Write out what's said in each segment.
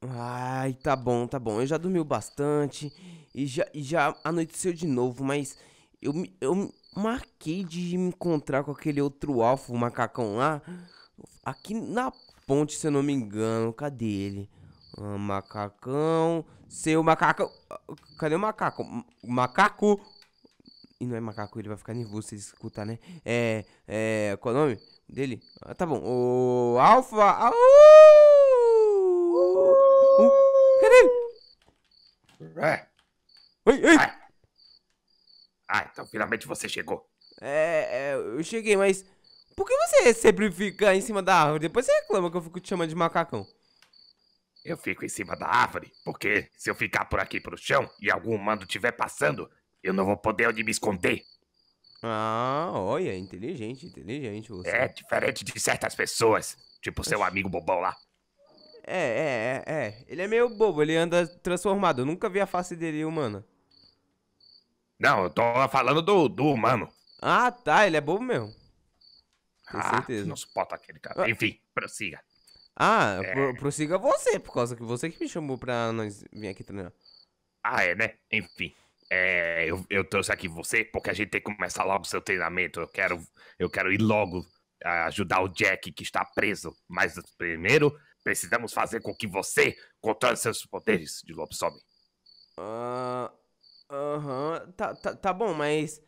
Ai, tá bom, tá bom. Eu já dormi bastante e já, e já anoiteceu de novo, mas eu, eu marquei de me encontrar com aquele outro alfa, o macacão lá, aqui na ponte, se eu não me engano. Cadê ele? Ah, macacão, seu macacão. Cadê o macaco? Macaco? E não é macaco, ele vai ficar nervoso se ele escutar, né? É, é, qual o nome dele? Ah, tá bom, o alfa. Au! Uh, É. Oi, oi! Ai. Ah, então finalmente você chegou. É, é, eu cheguei, mas... Por que você sempre fica em cima da árvore? Depois você reclama que eu fico te chamando de macacão. Eu fico em cima da árvore, porque se eu ficar por aqui pro chão e algum humano estiver passando, eu não vou poder onde me esconder. Ah, olha, inteligente, inteligente você. É, diferente de certas pessoas, tipo seu amigo bobão lá. É, é, é, ele é meio bobo, ele anda transformado. Eu nunca vi a face dele humana. Não, eu tô falando do, do humano. Ah, tá, ele é bobo mesmo. Tenho ah, certeza. Não suporta aquele cara. Ah. Enfim, prossiga. Ah, é... pro, prossiga você, por causa que você que me chamou pra nós vir aqui treinar. Ah, é, né? Enfim. É, eu, eu trouxe aqui você porque a gente tem que começar logo o seu treinamento. Eu quero, eu quero ir logo ah, ajudar o Jack que está preso. Mas primeiro Precisamos fazer com que você controle seus poderes de lobisomem. Ah, aham, uh, uh -huh. tá, tá, tá bom, mas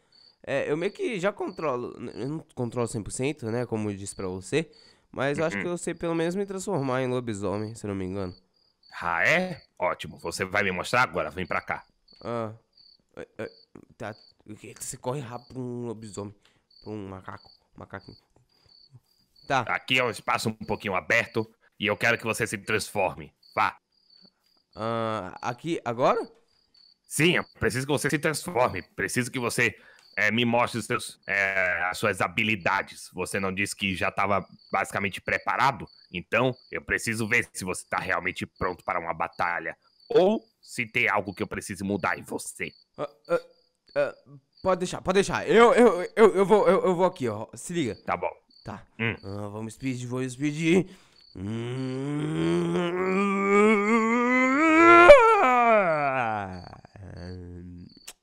é, eu meio que já controlo. Eu não controlo 100%, né? Como eu disse pra você. Mas eu uh acho uhum. que eu sei pelo menos me transformar em lobisomem, se não me engano. Ah, é? Ótimo. Você vai me mostrar agora? Vem pra cá. Ah. É, é, tá. Você corre rápido pra um lobisomem. Pra um macaco. Macaquinho. Tá. Aqui é um espaço um pouquinho aberto. E eu quero que você se transforme. Vá. Uh, aqui, agora? Sim, eu preciso que você se transforme. Preciso que você é, me mostre seus, é, as suas habilidades. Você não disse que já estava basicamente preparado? Então, eu preciso ver se você está realmente pronto para uma batalha. Ou se tem algo que eu precise mudar em você. Uh, uh, pode deixar, pode deixar. Eu, eu, eu, eu, vou, eu, eu vou aqui, ó. Se liga. Tá bom. Tá. Hum. vamos speed, vamos speed.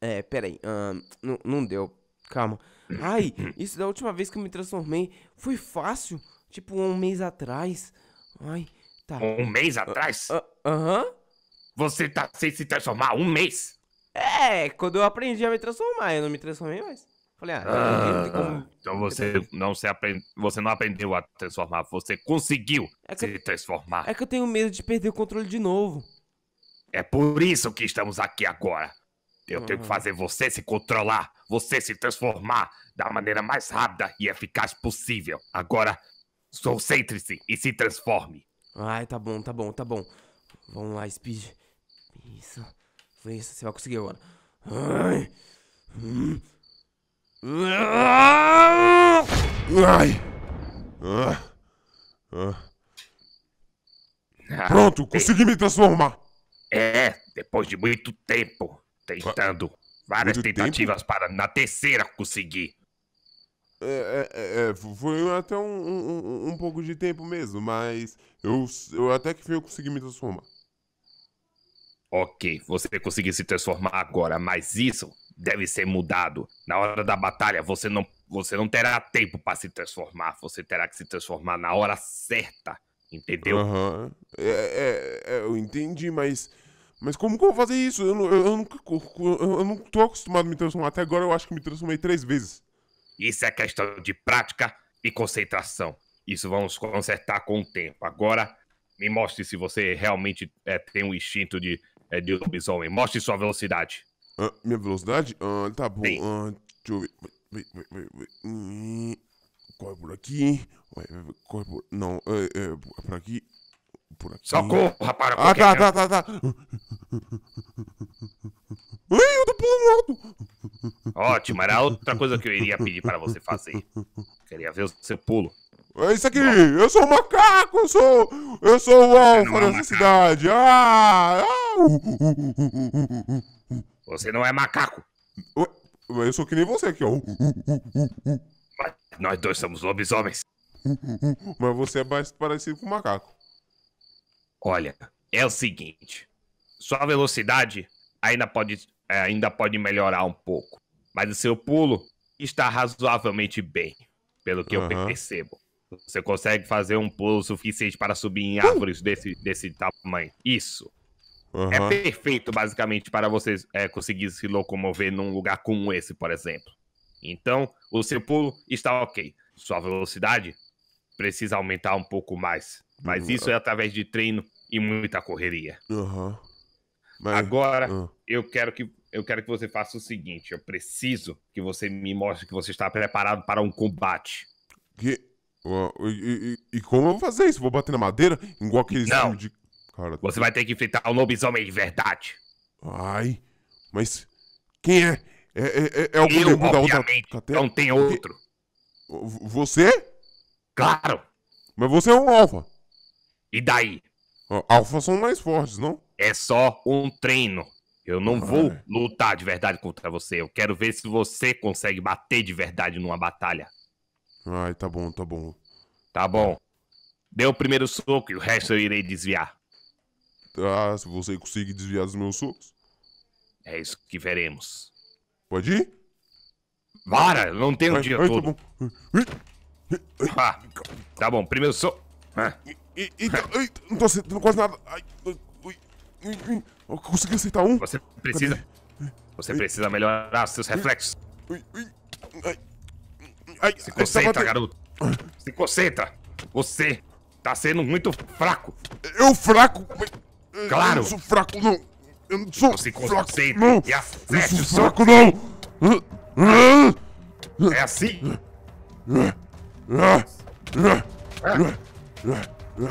É, peraí. não, não deu. Calma. Ai, isso da última vez que eu me transformei foi fácil. Tipo, um mês atrás. Ai, tá. Um mês ah, atrás? Ah, aham. Uh, uh, uh -huh. Você tá sem se transformar um mês? É, quando eu aprendi a me transformar, eu não me transformei mais. Falei, ah, ah como... então você não, se aprend... você não aprendeu a transformar, você conseguiu é se transformar. É que eu tenho medo de perder o controle de novo. É por isso que estamos aqui agora. Eu tenho que fazer você se controlar, você se transformar da maneira mais rápida e eficaz possível. Agora, concentre-se e se transforme. Ai, tá bom, tá bom, tá bom. Vamos lá, Speed. Isso. Foi isso, você vai conseguir agora. Ai. Hum. Ai. Ah. Ah. Pronto, consegui me transformar. É, depois de muito tempo tentando. Ah. Várias muito tentativas tempo? para na terceira conseguir. É, é, é, é foi até um, um, um, pouco de tempo mesmo, mas eu, eu até que fim eu consegui me transformar. Ok, você conseguiu se transformar agora, mas isso deve ser mudado. Na hora da batalha, você não, você não terá tempo para se transformar. Você terá que se transformar na hora certa. Entendeu? Uhum. É, é, é, eu entendi, mas. Mas como que eu vou fazer isso? Eu, eu, eu, eu, eu não tô acostumado a me transformar. Até agora eu acho que me transformei três vezes. Isso é questão de prática e concentração. Isso vamos consertar com o tempo. Agora, me mostre se você realmente é, tem um instinto de, é, de lobisomem. Mostre sua velocidade. Ah, minha velocidade? Ah, tá bom. Ah, deixa eu ver. Vai, vai, vai, vai. corre por aqui. Vai, vai, corre por. Não, é, é, por aqui. Por aqui. Socorro, rapaz! Ah, tá, tá, tá, tá, Ai, eu tô pulando alto. Ótimo, era outra coisa que eu iria pedir para você fazer. Queria ver o seu pulo. É isso aqui! Eu sou um macaco! Eu sou, eu sou o alfa dessa cidade! Ah! ah. Você não é macaco. Eu sou que nem você aqui, ó. Mas nós dois somos lobisomens. Mas você é mais parecido com macaco. Olha, é o seguinte. Sua velocidade ainda pode, é, ainda pode melhorar um pouco. Mas o seu pulo está razoavelmente bem, pelo que uhum. eu percebo. Você consegue fazer um pulo suficiente para subir em uh! árvores desse, desse tamanho. Isso. Uhum. É perfeito, basicamente, para você é, conseguir se locomover num lugar como esse, por exemplo. Então, o seu pulo está ok. Sua velocidade precisa aumentar um pouco mais. Mas uhum. isso é através de treino e muita correria. Uhum. Mas... Agora, ah. eu quero que eu quero que você faça o seguinte: eu preciso que você me mostre que você está preparado para um combate. Que... E, e, e, como eu vou fazer isso? Vou bater na madeira? Igual aqueles de Cara, Você vai ter que enfrentar um lobisomem de verdade. Ai, mas quem é? É, é, é, é algum eu, da outra catena? Não tem outro. Você? Claro. Mas você é um alfa. E daí? Alfas são mais fortes, não? É só um treino. Eu não Ai. vou lutar de verdade contra você. Eu quero ver se você consegue bater de verdade numa batalha. Ai, tá bom, tá bom. Tá bom. Dê o primeiro soco e o resto eu irei desviar tentar, ah, se você conseguir desviar dos meus socos. É isso que veremos. Pode ir? Para, não tenho o dia ai, tá todo. Tá bom. Ah, tá bom, primeiro soco. Ah. Eita, eita, então, não tô acertando quase nada. Ai, consegui acertar um. Você precisa. Você precisa melhorar seus reflexos. Se concentra, garoto. Se concentra. Você tá sendo muito fraco. Eu fraco? Claro! Eu não sou fraco, não! Eu não sou Você fraco, não! E eu sou fraco, não! É assim?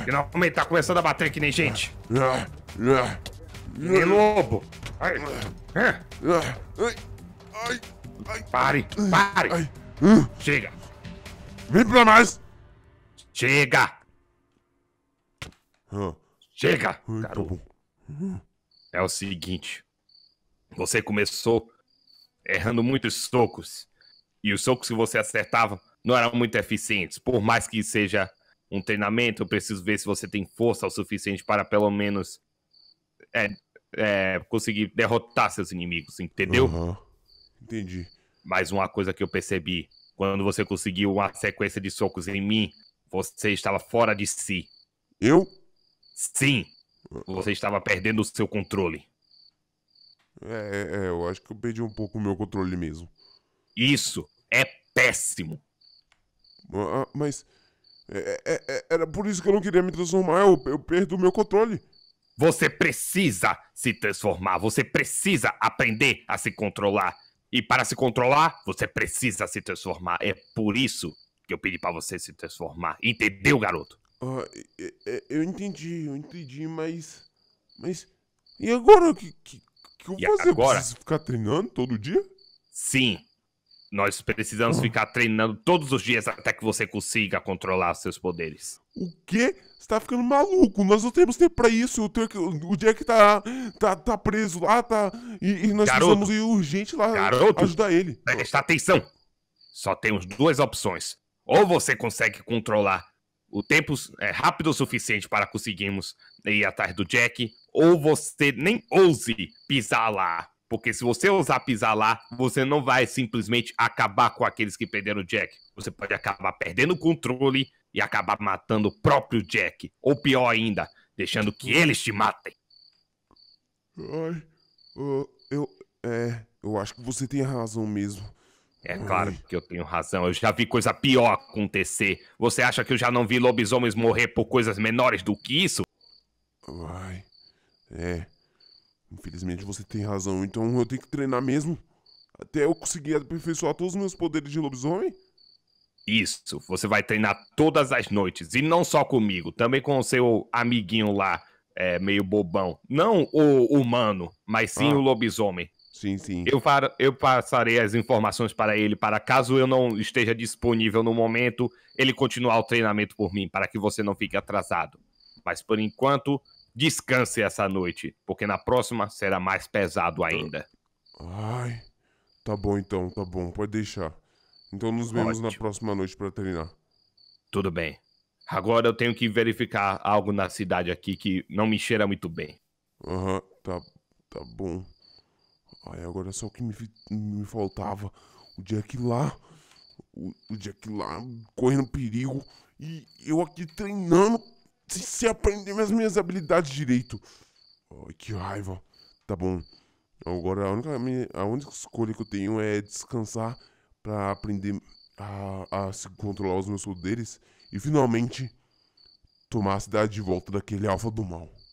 Finalmente tá começando a bater que nem gente! E lobo! Ai. Ai. Pare, pare! Chega! Vem pra mais! Chega! Huh. Chega, tá garoto. É o seguinte. Você começou errando muitos socos. E os socos que você acertava não eram muito eficientes. Por mais que seja um treinamento, eu preciso ver se você tem força o suficiente para pelo menos é, é, conseguir derrotar seus inimigos, entendeu? Uhum. Entendi. Mas uma coisa que eu percebi: quando você conseguiu uma sequência de socos em mim, você estava fora de si. Eu? Sim, você estava perdendo o seu controle. É, é, é, eu acho que eu perdi um pouco o meu controle mesmo. Isso é péssimo. Ah, ah mas é, é, é, era por isso que eu não queria me transformar. Eu, eu perdo o meu controle. Você precisa se transformar. Você precisa aprender a se controlar. E para se controlar, você precisa se transformar. É por isso que eu pedi para você se transformar. Entendeu, garoto? eu entendi, eu entendi, mas. Mas. E agora? O que, que, que eu vou fazer? Agora? Eu preciso ficar treinando todo dia? Sim. Nós precisamos ah. ficar treinando todos os dias até que você consiga controlar seus poderes. O quê? Você tá ficando maluco? Nós não temos tempo pra isso. O dia o Jack tá, tá, tá preso lá, tá. E, e nós Garoto. precisamos ir urgente lá Garoto, ajudar ele. Presta atenção! Só temos duas opções. Ou você consegue controlar o tempo é rápido o suficiente para conseguirmos ir atrás do Jack, ou você nem ouse pisar lá. Porque se você ousar pisar lá, você não vai simplesmente acabar com aqueles que perderam o Jack. Você pode acabar perdendo o controle e acabar matando o próprio Jack. Ou pior ainda, deixando que eles te matem. Ai, eu, é, eu acho que você tem razão mesmo. É claro Ai. que eu tenho razão, eu já vi coisa pior acontecer. Você acha que eu já não vi lobisomens morrer por coisas menores do que isso? Ai, é. Infelizmente você tem razão, então eu tenho que treinar mesmo. Até eu conseguir aperfeiçoar todos os meus poderes de lobisomem? Isso, você vai treinar todas as noites. E não só comigo, também com o seu amiguinho lá, é, meio bobão. Não o humano, mas sim ah. o lobisomem. Sim, sim. Eu, far eu passarei as informações para ele, para caso eu não esteja disponível no momento, ele continuar o treinamento por mim, para que você não fique atrasado. Mas por enquanto, descanse essa noite, porque na próxima será mais pesado tá. ainda. Ai, tá bom então, tá bom, pode deixar. Então nos vemos Ótimo. na próxima noite para treinar. Tudo bem. Agora eu tenho que verificar algo na cidade aqui que não me cheira muito bem. Aham, uhum, tá, tá bom. Ai, agora só o que me, me faltava. O Jack lá. O, o Jack lá correndo perigo. E eu aqui treinando sem, sem aprender as minhas habilidades direito. Ai, que raiva. Tá bom. Agora a única, a única escolha que eu tenho é descansar para aprender a, a se controlar os meus poderes e finalmente tomar a cidade de volta daquele alfa do mal.